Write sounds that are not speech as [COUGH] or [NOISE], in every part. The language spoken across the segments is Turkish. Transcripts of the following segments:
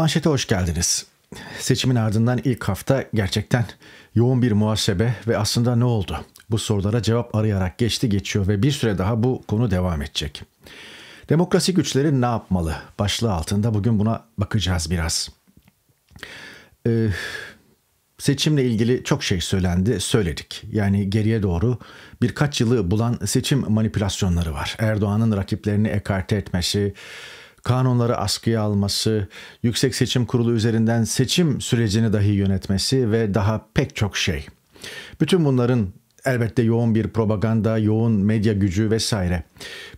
Manşete hoş geldiniz. Seçimin ardından ilk hafta gerçekten yoğun bir muhasebe ve aslında ne oldu? Bu sorulara cevap arayarak geçti geçiyor ve bir süre daha bu konu devam edecek. Demokrasi güçleri ne yapmalı? Başlığı altında bugün buna bakacağız biraz. Ee, seçimle ilgili çok şey söylendi, söyledik. Yani geriye doğru birkaç yılı bulan seçim manipülasyonları var. Erdoğan'ın rakiplerini ekarte etmesi, kanunları askıya alması, Yüksek Seçim Kurulu üzerinden seçim sürecini dahi yönetmesi ve daha pek çok şey. Bütün bunların elbette yoğun bir propaganda, yoğun medya gücü vesaire.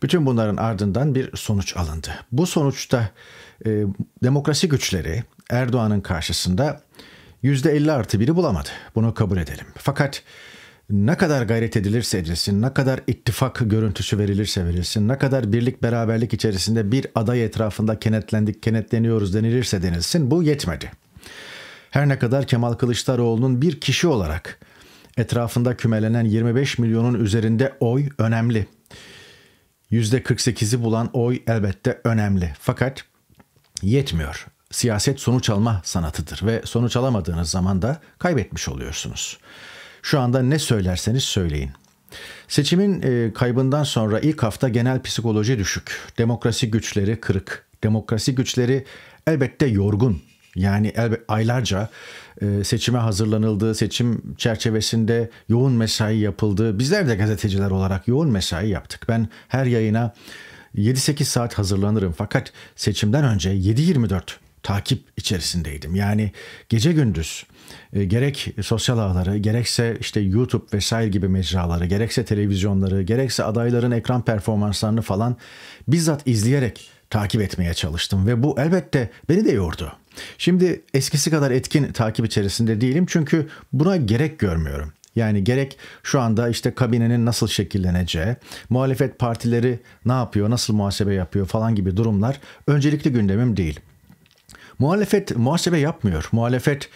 Bütün bunların ardından bir sonuç alındı. Bu sonuçta e, demokrasi güçleri Erdoğan'ın karşısında %50 artı biri bulamadı. Bunu kabul edelim. Fakat ne kadar gayret edilirse edilsin, ne kadar ittifak görüntüsü verilirse verilsin, ne kadar birlik beraberlik içerisinde bir aday etrafında kenetlendik, kenetleniyoruz denilirse denilsin bu yetmedi. Her ne kadar Kemal Kılıçdaroğlu'nun bir kişi olarak etrafında kümelenen 25 milyonun üzerinde oy önemli. %48'i bulan oy elbette önemli. Fakat yetmiyor. Siyaset sonuç alma sanatıdır ve sonuç alamadığınız zaman da kaybetmiş oluyorsunuz. Şu anda ne söylerseniz söyleyin. Seçimin e, kaybından sonra ilk hafta genel psikoloji düşük. Demokrasi güçleri kırık. Demokrasi güçleri elbette yorgun. Yani elbet aylarca e, seçime hazırlanıldığı, seçim çerçevesinde yoğun mesai yapıldığı, bizler de gazeteciler olarak yoğun mesai yaptık. Ben her yayına 7-8 saat hazırlanırım fakat seçimden önce 7-24 takip içerisindeydim. Yani gece gündüz e, gerek sosyal ağları, gerekse işte YouTube vesaire gibi mecraları, gerekse televizyonları, gerekse adayların ekran performanslarını falan bizzat izleyerek takip etmeye çalıştım ve bu elbette beni de yordu. Şimdi eskisi kadar etkin takip içerisinde değilim çünkü buna gerek görmüyorum. Yani gerek şu anda işte kabinenin nasıl şekilleneceği, muhalefet partileri ne yapıyor, nasıl muhasebe yapıyor falan gibi durumlar öncelikli gündemim değil. Muhalefet muhasebe yapmıyor. Muhalefet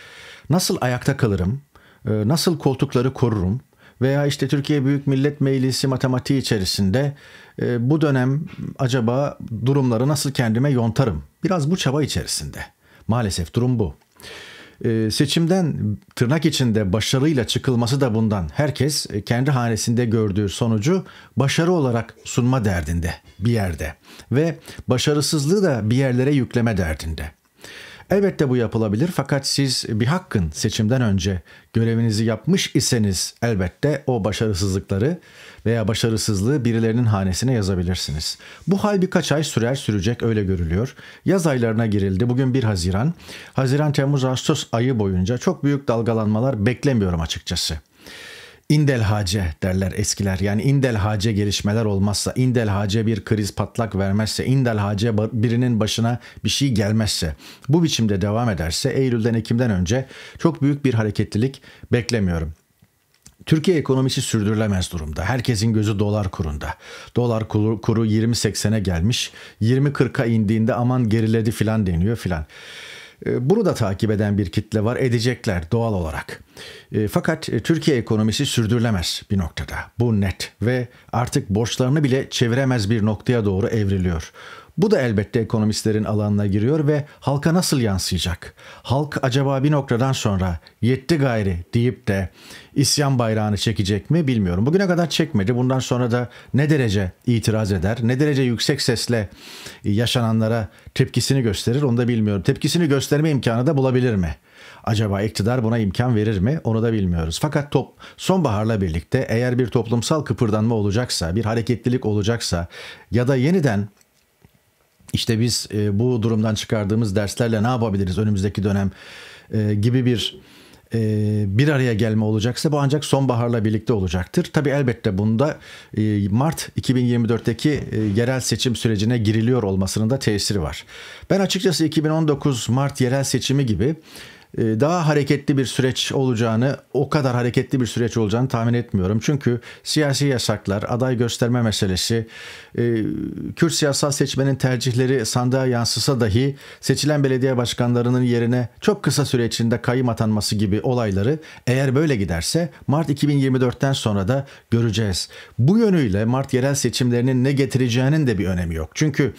nasıl ayakta kalırım, ee, nasıl koltukları korurum veya işte Türkiye Büyük Millet Meclisi matematiği içerisinde e, bu dönem acaba durumları nasıl kendime yontarım? Biraz bu çaba içerisinde. Maalesef durum bu. Ee, seçimden tırnak içinde başarıyla çıkılması da bundan. Herkes e, kendi hanesinde gördüğü sonucu başarı olarak sunma derdinde bir yerde ve başarısızlığı da bir yerlere yükleme derdinde. Elbette bu yapılabilir fakat siz bir hakkın seçimden önce görevinizi yapmış iseniz elbette o başarısızlıkları veya başarısızlığı birilerinin hanesine yazabilirsiniz. Bu hal birkaç ay sürer sürecek öyle görülüyor. Yaz aylarına girildi. Bugün 1 Haziran. Haziran, Temmuz, Ağustos ayı boyunca çok büyük dalgalanmalar beklemiyorum açıkçası indel hace derler eskiler. Yani indel hace gelişmeler olmazsa, indel hace bir kriz patlak vermezse, indel hace birinin başına bir şey gelmezse, bu biçimde devam ederse Eylül'den Ekim'den önce çok büyük bir hareketlilik beklemiyorum. Türkiye ekonomisi sürdürülemez durumda. Herkesin gözü dolar kurunda. Dolar kuru, kuru 20.80'e gelmiş. 20.40'a indiğinde aman geriledi filan deniyor filan. Ee, bunu da takip eden bir kitle var, edecekler doğal olarak. Ee, fakat e, Türkiye ekonomisi sürdürülemez bir noktada. Bu net ve artık borçlarını bile çeviremez bir noktaya doğru evriliyor. Bu da elbette ekonomistlerin alanına giriyor ve halka nasıl yansıyacak? Halk acaba bir noktadan sonra yetti gayri deyip de isyan bayrağını çekecek mi bilmiyorum. Bugüne kadar çekmedi. Bundan sonra da ne derece itiraz eder, ne derece yüksek sesle yaşananlara tepkisini gösterir onu da bilmiyorum. Tepkisini gösterme imkanı da bulabilir mi? Acaba iktidar buna imkan verir mi? Onu da bilmiyoruz. Fakat top sonbaharla birlikte eğer bir toplumsal kıpırdanma olacaksa, bir hareketlilik olacaksa ya da yeniden işte biz e, bu durumdan çıkardığımız derslerle ne yapabiliriz önümüzdeki dönem e, gibi bir e, bir araya gelme olacaksa bu ancak sonbaharla birlikte olacaktır. Tabi elbette bunda e, Mart 2024'teki e, yerel seçim sürecine giriliyor olmasının da tesiri var. Ben açıkçası 2019 Mart yerel seçimi gibi e, daha hareketli bir süreç olacağını, o kadar hareketli bir süreç olacağını tahmin etmiyorum. Çünkü siyasi yasaklar, aday gösterme meselesi, e, Kürt siyasal seçmenin tercihleri sandığa yansısa dahi seçilen belediye başkanlarının yerine çok kısa süre içinde kayım atanması gibi olayları eğer böyle giderse Mart 2024'ten sonra da göreceğiz. Bu yönüyle Mart yerel seçimlerinin ne getireceğinin de bir önemi yok. Çünkü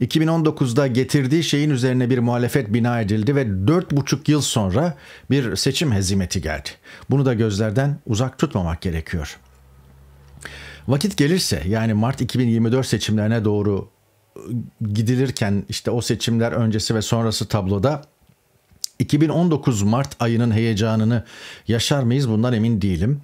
2019'da getirdiği şeyin üzerine bir muhalefet bina edildi ve 4,5 yıl sonra bir seçim hezimeti geldi. Bunu da gözlerden uzak tutmamak gerekiyor. Vakit gelirse yani Mart 2024 seçimlerine doğru ıı, gidilirken işte o seçimler öncesi ve sonrası tabloda 2019 Mart ayının heyecanını yaşar mıyız bundan emin değilim.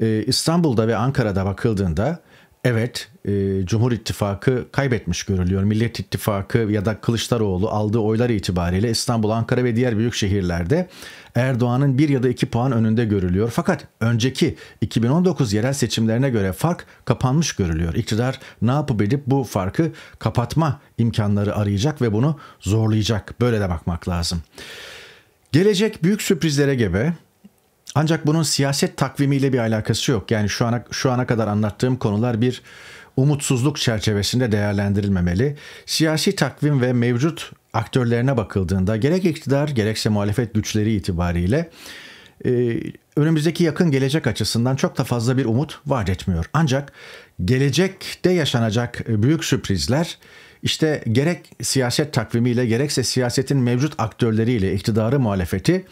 Ee, İstanbul'da ve Ankara'da bakıldığında Evet, e, Cumhur İttifakı kaybetmiş görülüyor. Millet İttifakı ya da Kılıçdaroğlu aldığı oylar itibariyle İstanbul, Ankara ve diğer büyük şehirlerde Erdoğan'ın bir ya da iki puan önünde görülüyor. Fakat önceki 2019 yerel seçimlerine göre fark kapanmış görülüyor. İktidar ne yapıp edip bu farkı kapatma imkanları arayacak ve bunu zorlayacak. Böyle de bakmak lazım. Gelecek büyük sürprizlere gebe. Ancak bunun siyaset takvimiyle bir alakası yok. Yani şu ana şu ana kadar anlattığım konular bir umutsuzluk çerçevesinde değerlendirilmemeli. Siyasi takvim ve mevcut aktörlerine bakıldığında gerek iktidar gerekse muhalefet güçleri itibariyle e, önümüzdeki yakın gelecek açısından çok da fazla bir umut vaat etmiyor. Ancak gelecekte yaşanacak e, büyük sürprizler işte gerek siyaset takvimiyle gerekse siyasetin mevcut aktörleriyle iktidarı muhalefeti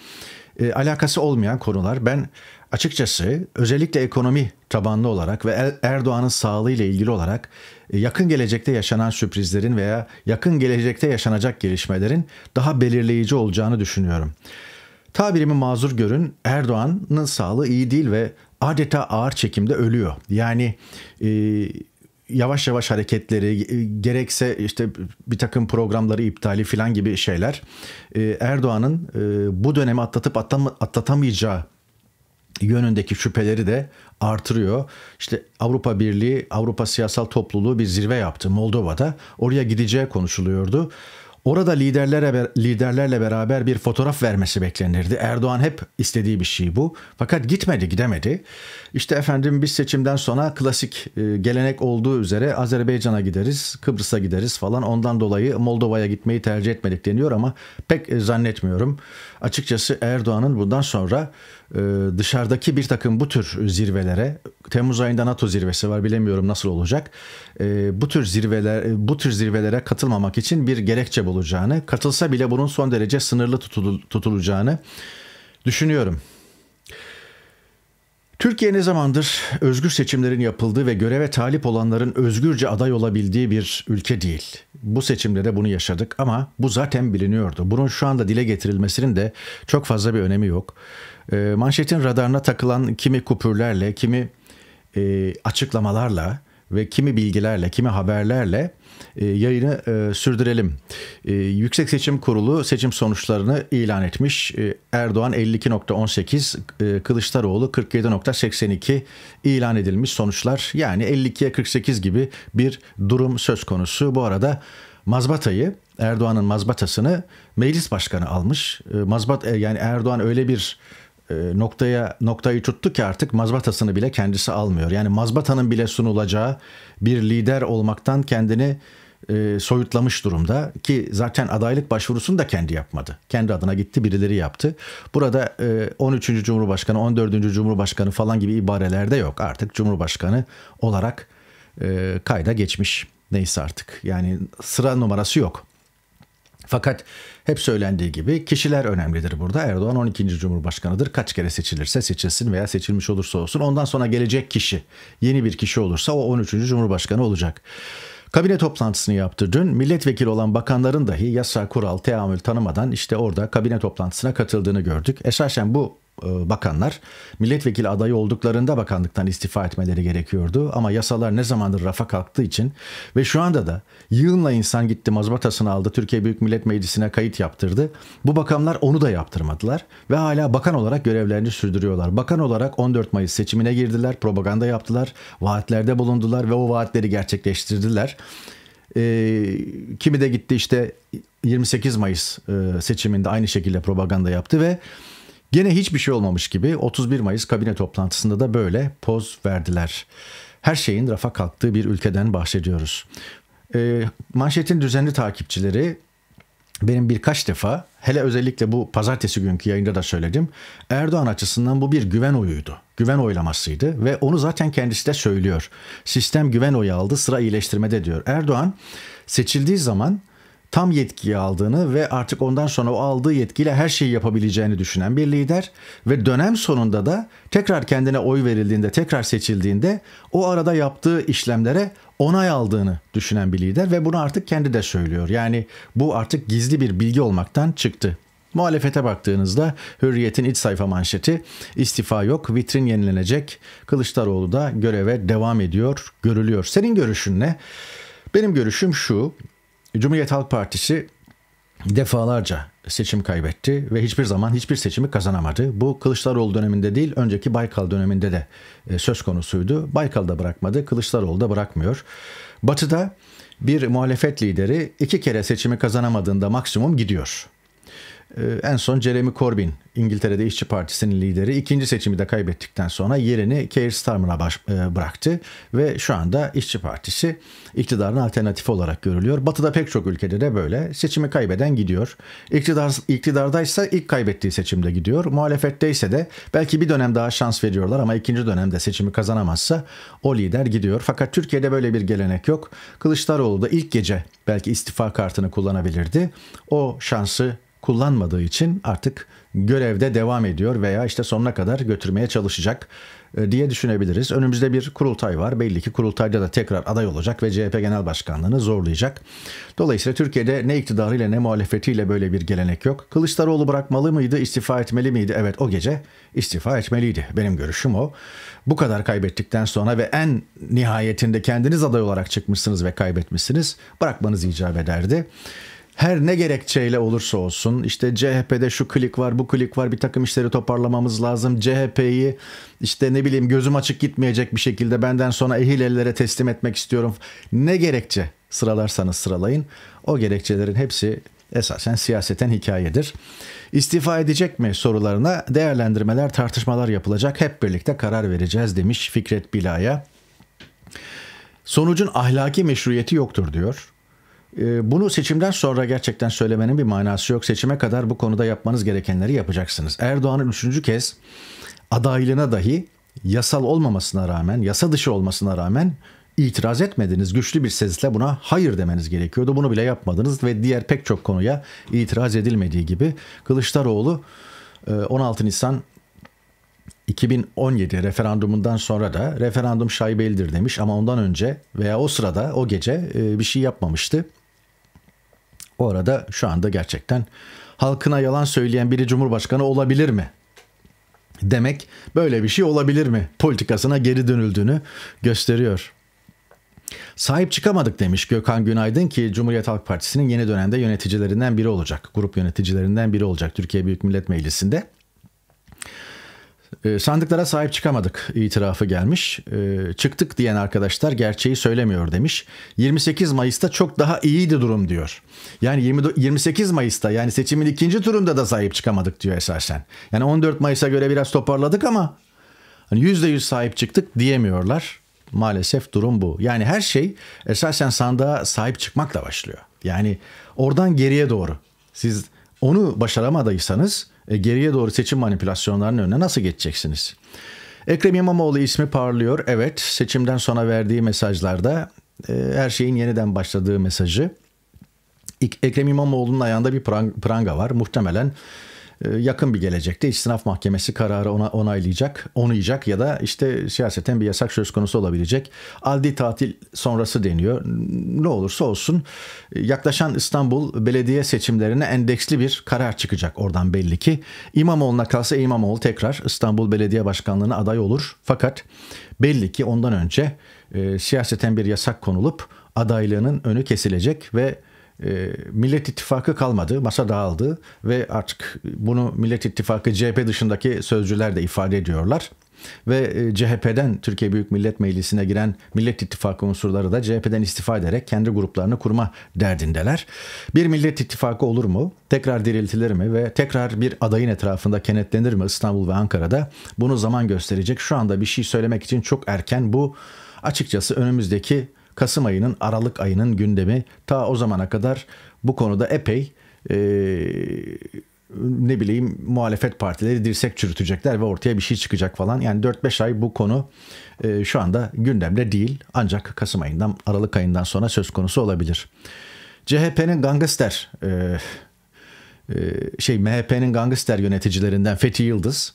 e, alakası olmayan konular. Ben açıkçası özellikle ekonomi tabanlı olarak ve Erdoğan'ın sağlığı ile ilgili olarak e, yakın gelecekte yaşanan sürprizlerin veya yakın gelecekte yaşanacak gelişmelerin daha belirleyici olacağını düşünüyorum. Tabirimi mazur görün Erdoğan'ın sağlığı iyi değil ve adeta ağır çekimde ölüyor. Yani e, yavaş yavaş hareketleri e, gerekse işte bir takım programları iptali filan gibi şeyler e, Erdoğan'ın e, bu dönemi atlatıp atlatamayacağı yönündeki şüpheleri de artırıyor. İşte Avrupa Birliği, Avrupa Siyasal Topluluğu bir zirve yaptı Moldova'da. Oraya gideceği konuşuluyordu. Orada liderlere liderlerle beraber bir fotoğraf vermesi beklenirdi. Erdoğan hep istediği bir şey bu. Fakat gitmedi, gidemedi. İşte efendim biz seçimden sonra klasik e, gelenek olduğu üzere Azerbaycan'a gideriz, Kıbrıs'a gideriz falan. Ondan dolayı Moldova'ya gitmeyi tercih etmedik deniyor ama pek e, zannetmiyorum. Açıkçası Erdoğan'ın bundan sonra ee, dışarıdaki bir takım bu tür zirvelere Temmuz ayında NATO zirvesi var bilemiyorum nasıl olacak. Ee, bu tür zirveler bu tür zirvelere katılmamak için bir gerekçe bulacağını, katılsa bile bunun son derece sınırlı tutulacağını düşünüyorum. Türkiye ne zamandır özgür seçimlerin yapıldığı ve göreve talip olanların özgürce aday olabildiği bir ülke değil. Bu seçimlere bunu yaşadık ama bu zaten biliniyordu. Bunun şu anda dile getirilmesinin de çok fazla bir önemi yok e, manşetin radarına takılan kimi kupürlerle, kimi e, açıklamalarla ve kimi bilgilerle, kimi haberlerle e, yayını e, sürdürelim. E, Yüksek Seçim Kurulu seçim sonuçlarını ilan etmiş. E, Erdoğan 52.18, e, Kılıçdaroğlu 47.82 ilan edilmiş sonuçlar. Yani 52'ye 48 gibi bir durum söz konusu. Bu arada mazbatayı Erdoğan'ın mazbatasını meclis başkanı almış. E, mazbat e, yani Erdoğan öyle bir e, noktaya noktayı tuttu ki artık mazbatasını bile kendisi almıyor. Yani mazbatanın bile sunulacağı bir lider olmaktan kendini e, soyutlamış durumda ki zaten adaylık başvurusunu da kendi yapmadı. Kendi adına gitti birileri yaptı. Burada e, 13. Cumhurbaşkanı, 14. Cumhurbaşkanı falan gibi ibarelerde yok. Artık Cumhurbaşkanı olarak e, kayda geçmiş. Neyse artık yani sıra numarası yok. Fakat hep söylendiği gibi kişiler önemlidir burada. Erdoğan 12. Cumhurbaşkanıdır. Kaç kere seçilirse seçilsin veya seçilmiş olursa olsun. Ondan sonra gelecek kişi, yeni bir kişi olursa o 13. Cumhurbaşkanı olacak. Kabine toplantısını yaptı dün. Milletvekili olan bakanların dahi yasa, kural, teamül tanımadan işte orada kabine toplantısına katıldığını gördük. Esasen bu e, bakanlar milletvekili adayı olduklarında bakanlıktan istifa etmeleri gerekiyordu. Ama yasalar ne zamandır rafa kalktığı için ve şu anda da yığınla insan gitti mazbatasını aldı Türkiye Büyük Millet Meclisi'ne kayıt yaptırdı. Bu bakanlar onu da yaptırmadılar ve hala bakan olarak görevlerini sürdürüyorlar. Bakan olarak 14 Mayıs seçimine girdiler, propaganda yaptılar, vaatlerde bulundular ve o vaatleri gerçekleştirdiler. E, kimi de gitti işte 28 Mayıs e, seçiminde aynı şekilde propaganda yaptı ve Gene hiçbir şey olmamış gibi 31 Mayıs kabine toplantısında da böyle poz verdiler. Her şeyin rafa kalktığı bir ülkeden bahsediyoruz. E, manşetin düzenli takipçileri benim birkaç defa hele özellikle bu pazartesi günkü yayında da söyledim. Erdoğan açısından bu bir güven oyuydu. Güven oylamasıydı ve onu zaten kendisi de söylüyor. Sistem güven oyu aldı sıra iyileştirmede diyor. Erdoğan seçildiği zaman tam yetkiyi aldığını ve artık ondan sonra o aldığı yetkiyle her şeyi yapabileceğini düşünen bir lider ve dönem sonunda da tekrar kendine oy verildiğinde, tekrar seçildiğinde o arada yaptığı işlemlere onay aldığını düşünen bir lider ve bunu artık kendi de söylüyor. Yani bu artık gizli bir bilgi olmaktan çıktı. Muhalefete baktığınızda Hürriyet'in iç sayfa manşeti istifa yok, vitrin yenilenecek. Kılıçdaroğlu da göreve devam ediyor, görülüyor. Senin görüşün ne? Benim görüşüm şu. Cumhuriyet Halk Partisi defalarca seçim kaybetti ve hiçbir zaman hiçbir seçimi kazanamadı. Bu Kılıçdaroğlu döneminde değil, önceki Baykal döneminde de e, söz konusuydu. Baykal da bırakmadı, Kılıçdaroğlu da bırakmıyor. Batı'da bir muhalefet lideri iki kere seçimi kazanamadığında maksimum gidiyor. Ee, en son Jeremy Corbyn İngiltere'de İşçi Partisi'nin lideri ikinci seçimi de kaybettikten sonra yerini Keir Starmer'a baş, e, bıraktı ve şu anda İşçi Partisi iktidarın alternatifi olarak görülüyor. Batı'da pek çok ülkede de böyle seçimi kaybeden gidiyor. İktidar, iktidardaysa ilk kaybettiği seçimde gidiyor. Muhalefette ise de belki bir dönem daha şans veriyorlar ama ikinci dönemde seçimi kazanamazsa o lider gidiyor. Fakat Türkiye'de böyle bir gelenek yok. Kılıçdaroğlu da ilk gece belki istifa kartını kullanabilirdi. O şansı kullanmadığı için artık görevde devam ediyor veya işte sonuna kadar götürmeye çalışacak e, diye düşünebiliriz. Önümüzde bir kurultay var. Belli ki kurultayda da tekrar aday olacak ve CHP Genel Başkanlığı'nı zorlayacak. Dolayısıyla Türkiye'de ne iktidarıyla ne muhalefetiyle böyle bir gelenek yok. Kılıçdaroğlu bırakmalı mıydı, istifa etmeli miydi? Evet o gece istifa etmeliydi. Benim görüşüm o. Bu kadar kaybettikten sonra ve en nihayetinde kendiniz aday olarak çıkmışsınız ve kaybetmişsiniz. Bırakmanız icap ederdi her ne gerekçeyle olursa olsun işte CHP'de şu klik var bu klik var bir takım işleri toparlamamız lazım. CHP'yi işte ne bileyim gözüm açık gitmeyecek bir şekilde benden sonra ehil ellere teslim etmek istiyorum. Ne gerekçe sıralarsanız sıralayın o gerekçelerin hepsi esasen siyaseten hikayedir. İstifa edecek mi sorularına değerlendirmeler tartışmalar yapılacak hep birlikte karar vereceğiz demiş Fikret Bila'ya. Sonucun ahlaki meşruiyeti yoktur diyor. Ee, bunu seçimden sonra gerçekten söylemenin bir manası yok. Seçime kadar bu konuda yapmanız gerekenleri yapacaksınız. Erdoğan'ın üçüncü kez adaylığına dahi yasal olmamasına rağmen, yasa dışı olmasına rağmen itiraz etmediniz. Güçlü bir sesle buna hayır demeniz gerekiyordu. Bunu bile yapmadınız ve diğer pek çok konuya itiraz edilmediği gibi Kılıçdaroğlu 16 e, Nisan 2017 referandumundan sonra da referandum şaibelidir demiş ama ondan önce veya o sırada o gece e, bir şey yapmamıştı. O arada şu anda gerçekten halkına yalan söyleyen biri cumhurbaşkanı olabilir mi? Demek böyle bir şey olabilir mi? Politikasına geri dönüldüğünü gösteriyor. Sahip çıkamadık demiş Gökhan Günaydın ki Cumhuriyet Halk Partisi'nin yeni dönemde yöneticilerinden biri olacak. Grup yöneticilerinden biri olacak Türkiye Büyük Millet Meclisi'nde. Ee, sandıklara sahip çıkamadık itirafı gelmiş. Ee, çıktık diyen arkadaşlar gerçeği söylemiyor demiş. 28 Mayıs'ta çok daha iyiydi durum diyor. Yani 28 Mayıs'ta yani seçimin ikinci turunda da sahip çıkamadık diyor esasen. Yani 14 Mayıs'a göre biraz toparladık ama hani %100 sahip çıktık diyemiyorlar. Maalesef durum bu. Yani her şey esasen sandığa sahip çıkmakla başlıyor. Yani oradan geriye doğru. Siz onu başaramadıysanız e, geriye doğru seçim manipülasyonlarının önüne nasıl geçeceksiniz? Ekrem İmamoğlu ismi parlıyor. Evet seçimden sonra verdiği mesajlarda e, her şeyin yeniden başladığı mesajı. Ekrem İmamoğlu'nun ayağında bir pranga var. Muhtemelen e, yakın bir gelecekte istinaf mahkemesi kararı ona, onaylayacak, onayacak ya da işte siyaseten bir yasak söz konusu olabilecek. Aldi tatil sonrası deniyor. Ne olursa olsun e, yaklaşan İstanbul belediye seçimlerine endeksli bir karar çıkacak oradan belli ki. İmamoğlu'na kalsa İmamoğlu tekrar İstanbul Belediye Başkanlığı'na aday olur. Fakat belli ki ondan önce e, siyaseten bir yasak konulup adaylığının önü kesilecek ve e, Millet İttifakı kalmadı, masa dağıldı ve artık bunu Millet İttifakı CHP dışındaki sözcüler de ifade ediyorlar. Ve e, CHP'den Türkiye Büyük Millet Meclisi'ne giren Millet İttifakı unsurları da CHP'den istifa ederek kendi gruplarını kurma derdindeler. Bir Millet İttifakı olur mu? Tekrar diriltilir mi? Ve tekrar bir adayın etrafında kenetlenir mi İstanbul ve Ankara'da? Bunu zaman gösterecek. Şu anda bir şey söylemek için çok erken bu açıkçası önümüzdeki Kasım ayının Aralık ayının gündemi ta o zamana kadar bu konuda epey e, ne bileyim muhalefet partileri dirsek çürütecekler ve ortaya bir şey çıkacak falan. Yani 4-5 ay bu konu e, şu anda gündemde değil ancak Kasım ayından Aralık ayından sonra söz konusu olabilir. CHP'nin gangster e, e, şey MHP'nin gangster yöneticilerinden Fethi Yıldız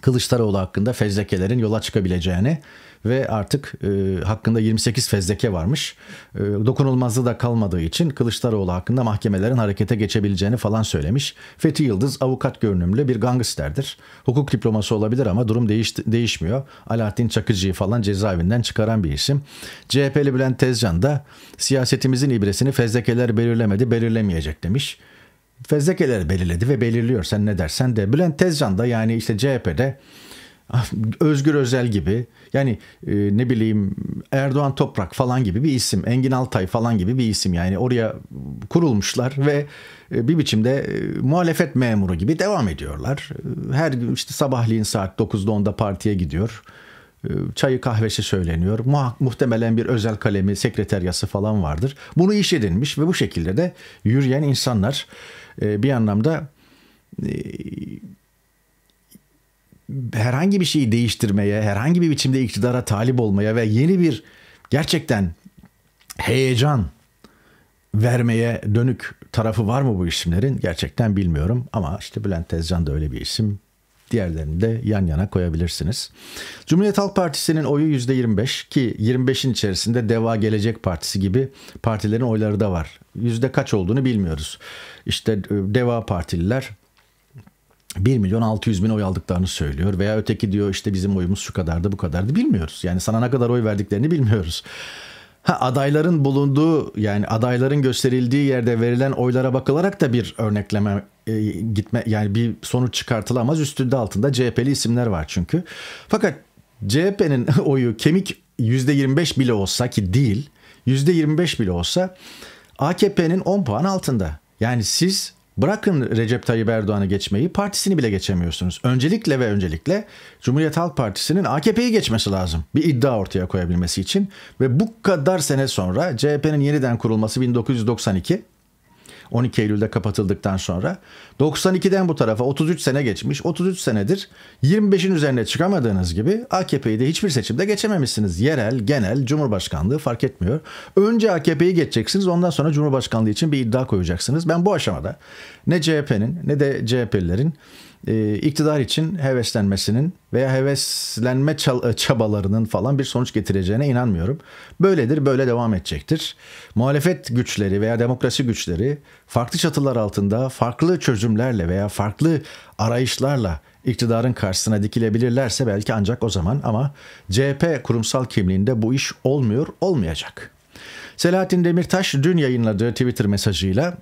Kılıçdaroğlu hakkında fezlekelerin yola çıkabileceğini ve artık e, hakkında 28 fezleke varmış. E, dokunulmazlığı da kalmadığı için Kılıçdaroğlu hakkında mahkemelerin harekete geçebileceğini falan söylemiş. Fethi Yıldız avukat görünümlü bir gangsterdir. Hukuk diploması olabilir ama durum değiş, değişmiyor. Alaaddin Çakıcı'yı falan cezaevinden çıkaran bir isim. CHP'li Bülent Tezcan da siyasetimizin ibresini fezlekeler belirlemedi belirlemeyecek demiş fezlekeleri belirledi ve belirliyor sen ne dersen de. Bülent Tezcan da yani işte CHP'de Ah, Özgür Özel gibi yani e, ne bileyim Erdoğan Toprak falan gibi bir isim Engin Altay falan gibi bir isim yani oraya kurulmuşlar ve e, bir biçimde e, muhalefet memuru gibi devam ediyorlar. E, her gün işte sabahleyin saat 9'da 10'da partiye gidiyor. E, çayı kahvesi söyleniyor. Muha- muhtemelen bir özel kalemi, sekreteryası falan vardır. Bunu iş edinmiş ve bu şekilde de yürüyen insanlar e, bir anlamda e, herhangi bir şeyi değiştirmeye, herhangi bir biçimde iktidara talip olmaya ve yeni bir gerçekten heyecan vermeye dönük tarafı var mı bu isimlerin? Gerçekten bilmiyorum ama işte Bülent Tezcan da öyle bir isim. Diğerlerini de yan yana koyabilirsiniz. Cumhuriyet Halk Partisi'nin oyu %25 ki 25'in içerisinde Deva Gelecek Partisi gibi partilerin oyları da var. Yüzde kaç olduğunu bilmiyoruz. İşte e, Deva Partililer 1 milyon 600 bin oy aldıklarını söylüyor veya öteki diyor işte bizim oyumuz şu kadardı bu kadardı bilmiyoruz. Yani sana ne kadar oy verdiklerini bilmiyoruz. Ha, adayların bulunduğu yani adayların gösterildiği yerde verilen oylara bakılarak da bir örnekleme e, gitme yani bir sonuç çıkartılamaz. Üstünde altında CHP'li isimler var çünkü. Fakat CHP'nin [LAUGHS] oyu kemik %25 bile olsa ki değil %25 bile olsa AKP'nin 10 puan altında. Yani siz Bırakın Recep Tayyip Erdoğan'ı geçmeyi, partisini bile geçemiyorsunuz. Öncelikle ve öncelikle Cumhuriyet Halk Partisi'nin AKP'yi geçmesi lazım. Bir iddia ortaya koyabilmesi için ve bu kadar sene sonra CHP'nin yeniden kurulması 1992 12 Eylül'de kapatıldıktan sonra. 92'den bu tarafa 33 sene geçmiş. 33 senedir 25'in üzerine çıkamadığınız gibi AKP'yi de hiçbir seçimde geçememişsiniz. Yerel, genel, cumhurbaşkanlığı fark etmiyor. Önce AKP'yi geçeceksiniz ondan sonra cumhurbaşkanlığı için bir iddia koyacaksınız. Ben bu aşamada ne CHP'nin ne de CHP'lilerin e, iktidar için heveslenmesinin veya heveslenme e, çabalarının falan bir sonuç getireceğine inanmıyorum. Böyledir, böyle devam edecektir. Muhalefet güçleri veya demokrasi güçleri farklı çatılar altında farklı çözümlerle veya farklı arayışlarla iktidarın karşısına dikilebilirlerse belki ancak o zaman ama CHP kurumsal kimliğinde bu iş olmuyor, olmayacak. Selahattin Demirtaş dün yayınladığı Twitter mesajıyla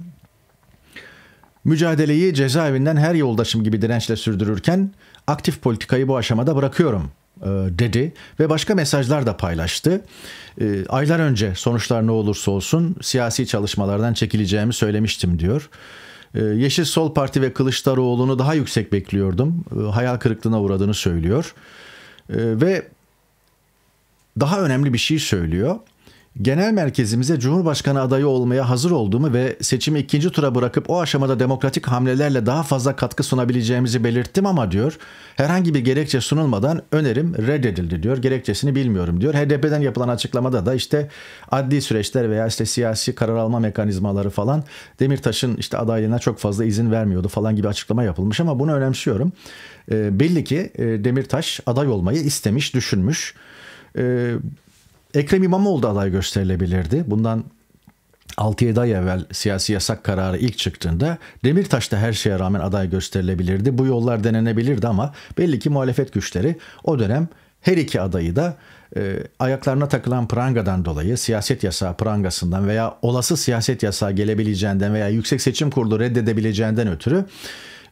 Mücadeleyi cezaevinden her yoldaşım gibi dirençle sürdürürken aktif politikayı bu aşamada bırakıyorum e, dedi ve başka mesajlar da paylaştı. E, aylar önce sonuçlar ne olursa olsun siyasi çalışmalardan çekileceğimi söylemiştim diyor. E, Yeşil Sol Parti ve Kılıçdaroğlu'nu daha yüksek bekliyordum. Hayal kırıklığına uğradığını söylüyor. Ve daha önemli bir şey söylüyor. Genel merkezimize Cumhurbaşkanı adayı olmaya hazır olduğumu ve seçimi ikinci tura bırakıp o aşamada demokratik hamlelerle daha fazla katkı sunabileceğimizi belirttim ama diyor herhangi bir gerekçe sunulmadan önerim reddedildi diyor. Gerekçesini bilmiyorum diyor. HDP'den yapılan açıklamada da işte adli süreçler veya işte siyasi karar alma mekanizmaları falan Demirtaş'ın işte adaylığına çok fazla izin vermiyordu falan gibi açıklama yapılmış ama bunu önemsiyorum. E, belli ki e, Demirtaş aday olmayı istemiş, düşünmüş. E, Ekrem İmamoğlu da aday gösterilebilirdi. Bundan 6-7 ay evvel siyasi yasak kararı ilk çıktığında Demirtaş da her şeye rağmen aday gösterilebilirdi. Bu yollar denenebilirdi ama belli ki muhalefet güçleri o dönem her iki adayı da e, ayaklarına takılan prangadan dolayı siyaset yasağı prangasından veya olası siyaset yasağı gelebileceğinden veya yüksek seçim kurulu reddedebileceğinden ötürü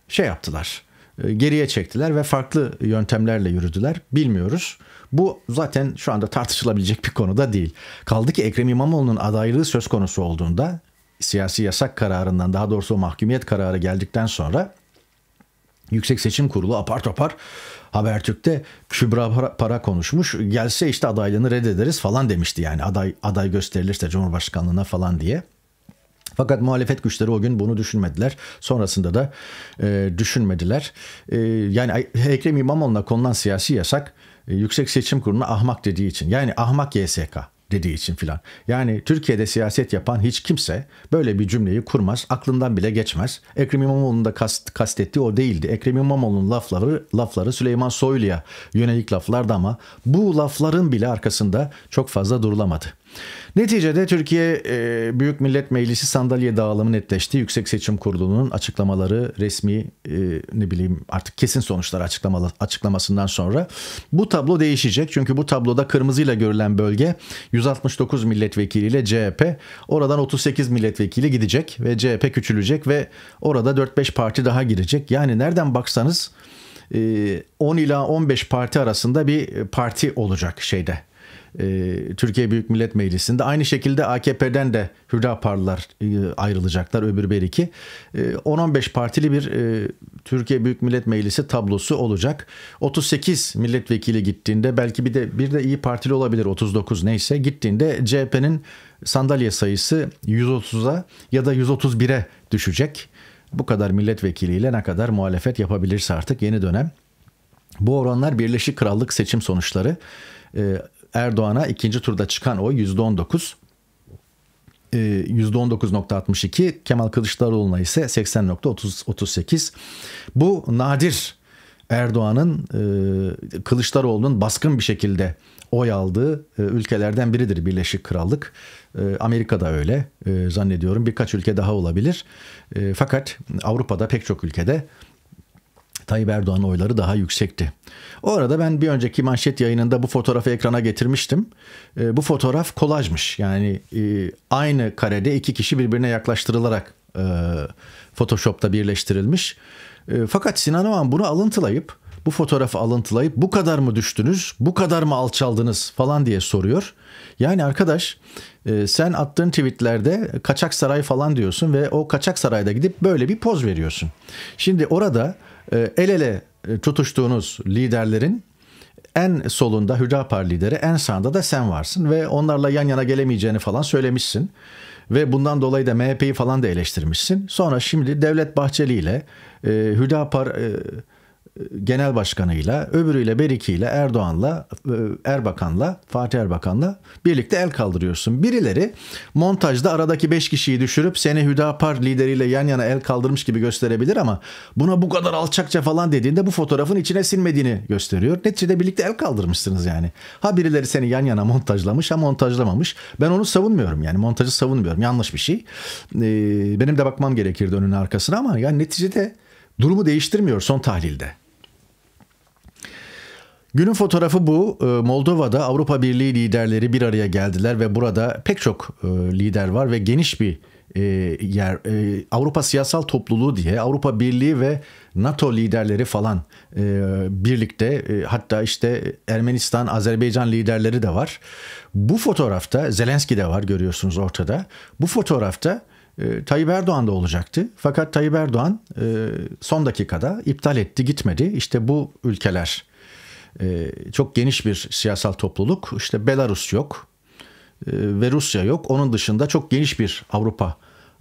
şey yaptılar e, geriye çektiler ve farklı yöntemlerle yürüdüler. Bilmiyoruz. Bu zaten şu anda tartışılabilecek bir konuda değil. Kaldı ki Ekrem İmamoğlu'nun adaylığı söz konusu olduğunda siyasi yasak kararından daha doğrusu o mahkumiyet kararı geldikten sonra Yüksek Seçim Kurulu apar topar Habertürk'te Kübra para, konuşmuş. Gelse işte adaylığını reddederiz falan demişti yani aday aday gösterilirse Cumhurbaşkanlığına falan diye. Fakat muhalefet güçleri o gün bunu düşünmediler. Sonrasında da e, düşünmediler. E, yani Ekrem İmamoğlu'na konulan siyasi yasak e, Yüksek Seçim Kurulu'na ahmak dediği için. Yani ahmak YSK dediği için filan. Yani Türkiye'de siyaset yapan hiç kimse böyle bir cümleyi kurmaz, aklından bile geçmez. Ekrem İmamoğlu'nun da kast, kastettiği o değildi. Ekrem İmamoğlu'nun lafları, lafları Süleyman Soylu'ya yönelik laflardı ama bu lafların bile arkasında çok fazla durulamadı. Neticede Türkiye e, Büyük Millet Meclisi sandalye dağılımı netleşti. Yüksek Seçim Kurulu'nun açıklamaları resmi e, ne bileyim artık kesin sonuçları açıklamasından sonra bu tablo değişecek. Çünkü bu tabloda kırmızıyla görülen bölge 169 milletvekiliyle CHP oradan 38 milletvekili gidecek ve CHP küçülecek ve orada 4-5 parti daha girecek. Yani nereden baksanız 10 e, ila 15 parti arasında bir parti olacak şeyde e, Türkiye Büyük Millet Meclisi'nde. Aynı şekilde AKP'den de Hüdaparlar e, ayrılacaklar öbür beriki. 10-15 e, partili bir Türkiye Büyük Millet Meclisi tablosu olacak. 38 milletvekili gittiğinde belki bir de bir de iyi Partili olabilir 39 neyse gittiğinde CHP'nin sandalye sayısı 130'a ya da 131'e düşecek. Bu kadar milletvekiliyle ne kadar muhalefet yapabilirse artık yeni dönem. Bu oranlar Birleşik Krallık seçim sonuçları Erdoğan'a ikinci turda çıkan oy %19. %19.62 ee, Kemal Kılıçdaroğlu'na ise 80.38 bu nadir Erdoğan'ın e, Kılıçdaroğlu'nun baskın bir şekilde oy aldığı e, ülkelerden biridir Birleşik Krallık. E, Amerika'da öyle zannediyorum birkaç ülke daha olabilir. Fakat Avrupa'da pek çok ülkede Tayyip Erdoğan oyları daha yüksekti. O arada ben bir önceki manşet yayınında bu fotoğrafı ekrana getirmiştim. E, bu fotoğraf kolajmış. Yani e, aynı karede iki kişi birbirine yaklaştırılarak e, Photoshop'ta birleştirilmiş. E, fakat Sinan Oğan bunu alıntılayıp bu fotoğrafı alıntılayıp bu kadar mı düştünüz, bu kadar mı alçaldınız falan diye soruyor. Yani arkadaş e, sen attığın tweetlerde kaçak saray falan diyorsun ve o kaçak sarayda gidip böyle bir poz veriyorsun. Şimdi orada ee, el ele e, tutuştuğunuz liderlerin en solunda Hüdapar lideri, en sağında da sen varsın ve onlarla yan yana gelemeyeceğini falan söylemişsin. Ve bundan dolayı da MHP'yi falan da eleştirmişsin. Sonra şimdi Devlet Bahçeli ile e, Hüdapar e, genel başkanıyla, öbürüyle Beriki'yle, Erdoğan'la, e, Erbakan'la, Fatih Erbakan'la birlikte el kaldırıyorsun. Birileri montajda aradaki 5 kişiyi düşürüp seni Hüdapar lideriyle yan yana el kaldırmış gibi gösterebilir ama buna bu kadar alçakça falan dediğinde bu fotoğrafın içine silmediğini gösteriyor. Neticede birlikte el kaldırmışsınız yani. Ha birileri seni yan yana montajlamış ha montajlamamış. Ben onu savunmuyorum yani montajı savunmuyorum. Yanlış bir şey. Ee, benim de bakmam gerekirdi önüne arkasına ama yani neticede durumu değiştirmiyor son tahlilde. Günün fotoğrafı bu. Ee, Moldova'da Avrupa Birliği liderleri bir araya geldiler ve burada pek çok e, lider var ve geniş bir e, yer e, Avrupa Siyasal Topluluğu diye Avrupa Birliği ve NATO liderleri falan birlikte hatta işte Ermenistan, Azerbaycan liderleri de var. Bu fotoğrafta Zelenski de var görüyorsunuz ortada. Bu fotoğrafta Tayyip Erdoğan da olacaktı. Fakat Tayyip Erdoğan son dakikada iptal etti, gitmedi. İşte bu ülkeler ee, çok geniş bir siyasal topluluk. İşte Belarus yok ee, ve Rusya yok. Onun dışında çok geniş bir Avrupa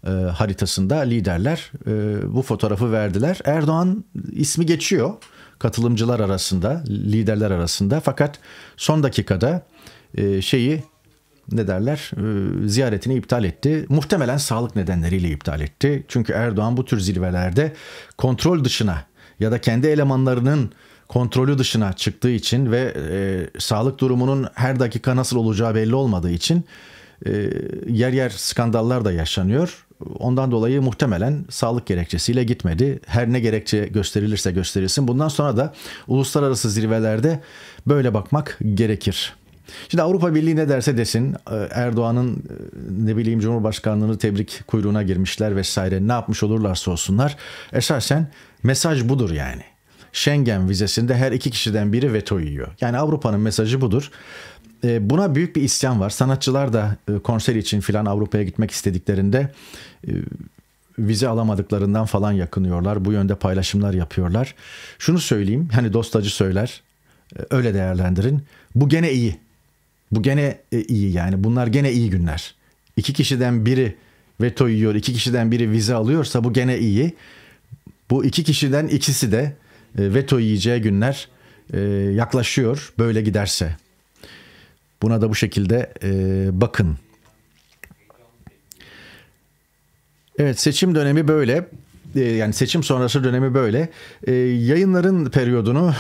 e, haritasında liderler e, bu fotoğrafı verdiler. Erdoğan ismi geçiyor katılımcılar arasında, liderler arasında. Fakat son dakikada e, şeyi ne derler ziyaretini iptal etti. Muhtemelen sağlık nedenleriyle iptal etti. Çünkü Erdoğan bu tür zirvelerde kontrol dışına ya da kendi elemanlarının kontrolü dışına çıktığı için ve e, sağlık durumunun her dakika nasıl olacağı belli olmadığı için e, yer yer skandallar da yaşanıyor. Ondan dolayı muhtemelen sağlık gerekçesiyle gitmedi. Her ne gerekçe gösterilirse gösterilsin. Bundan sonra da uluslararası zirvelerde böyle bakmak gerekir. Şimdi Avrupa Birliği ne derse desin e, Erdoğan'ın e, ne bileyim Cumhurbaşkanlığını tebrik kuyruğuna girmişler vesaire ne yapmış olurlarsa olsunlar esasen mesaj budur yani. Schengen vizesinde her iki kişiden biri veto yiyor. Yani Avrupa'nın mesajı budur. E, buna büyük bir isyan var. Sanatçılar da e, konser için filan Avrupa'ya gitmek istediklerinde e, vize alamadıklarından falan yakınıyorlar. Bu yönde paylaşımlar yapıyorlar. Şunu söyleyeyim hani dostacı söyler öyle değerlendirin. Bu gene iyi. Bu gene iyi yani bunlar gene iyi günler. İki kişiden biri veto yiyor, iki kişiden biri vize alıyorsa bu gene iyi. Bu iki kişiden ikisi de e, veto yiyeceği günler e, yaklaşıyor böyle giderse. Buna da bu şekilde e, bakın. Evet seçim dönemi böyle. Yani seçim sonrası dönemi böyle. Yayınların periyodunu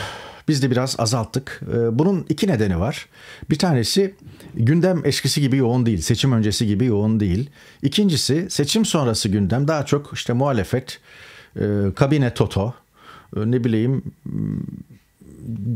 biz de biraz azalttık. Bunun iki nedeni var. Bir tanesi gündem eskisi gibi yoğun değil. Seçim öncesi gibi yoğun değil. İkincisi seçim sonrası gündem daha çok işte muhalefet, kabine toto, ee, ne bileyim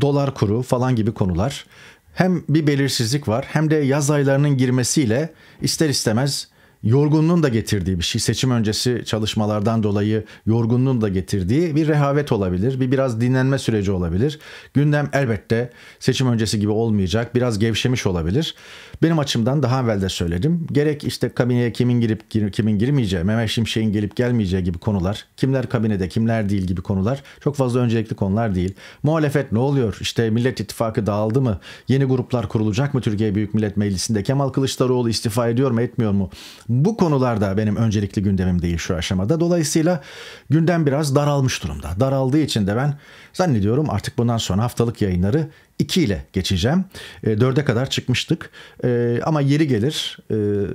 dolar kuru falan gibi konular. Hem bir belirsizlik var hem de yaz aylarının girmesiyle ister istemez yorgunluğun da getirdiği bir şey. Seçim öncesi çalışmalardan dolayı yorgunluğun da getirdiği bir rehavet olabilir. Bir biraz dinlenme süreci olabilir. Gündem elbette seçim öncesi gibi olmayacak. Biraz gevşemiş olabilir. Benim açımdan daha evvel de söyledim. Gerek işte kabineye kimin girip kimin girmeyeceği, Mehmet Şimşek'in gelip gelmeyeceği gibi konular, kimler kabinede, kimler değil gibi konular çok fazla öncelikli konular değil. Muhalefet ne oluyor? İşte Millet İttifakı dağıldı mı? Yeni gruplar kurulacak mı Türkiye Büyük Millet Meclisi'nde? Kemal Kılıçdaroğlu istifa ediyor mu, etmiyor mu? Bu konular da benim öncelikli gündemim değil şu aşamada. Dolayısıyla gündem biraz daralmış durumda. Daraldığı için de ben zannediyorum artık bundan sonra haftalık yayınları 2 ile geçeceğim. 4'e kadar çıkmıştık. E, ama yeri gelir e,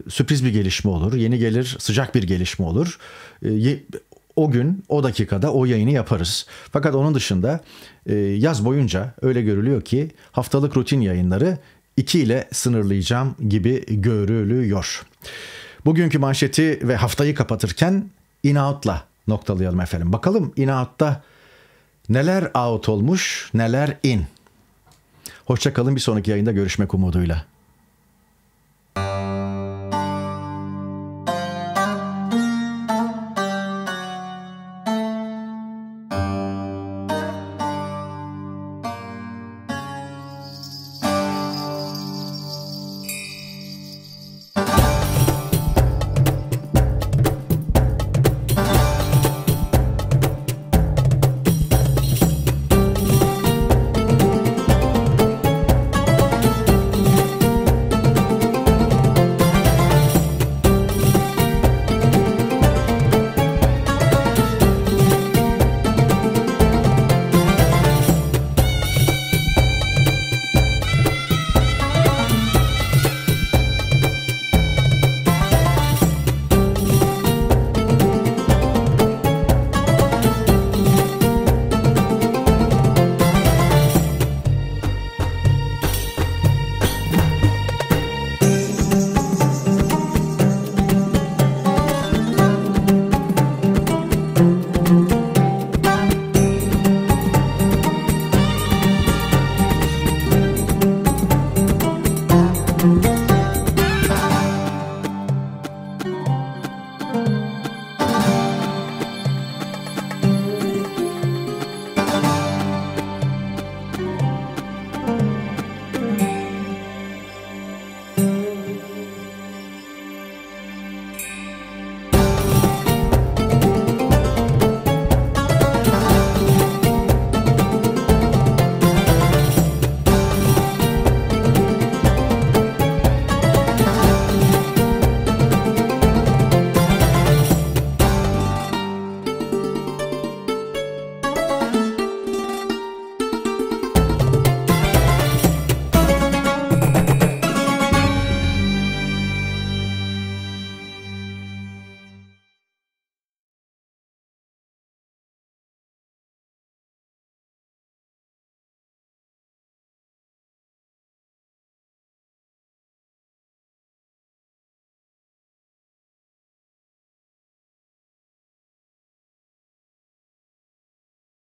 sürpriz bir gelişme olur. Yeni gelir sıcak bir gelişme olur e, o gün o dakikada o yayını yaparız. Fakat onun dışında e, yaz boyunca öyle görülüyor ki haftalık rutin yayınları 2 ile sınırlayacağım gibi görülüyor. Bugünkü manşeti ve haftayı kapatırken in-outla noktalayalım efendim. Bakalım in-outta neler out olmuş, neler in. Hoşçakalın bir sonraki yayında görüşmek umuduyla.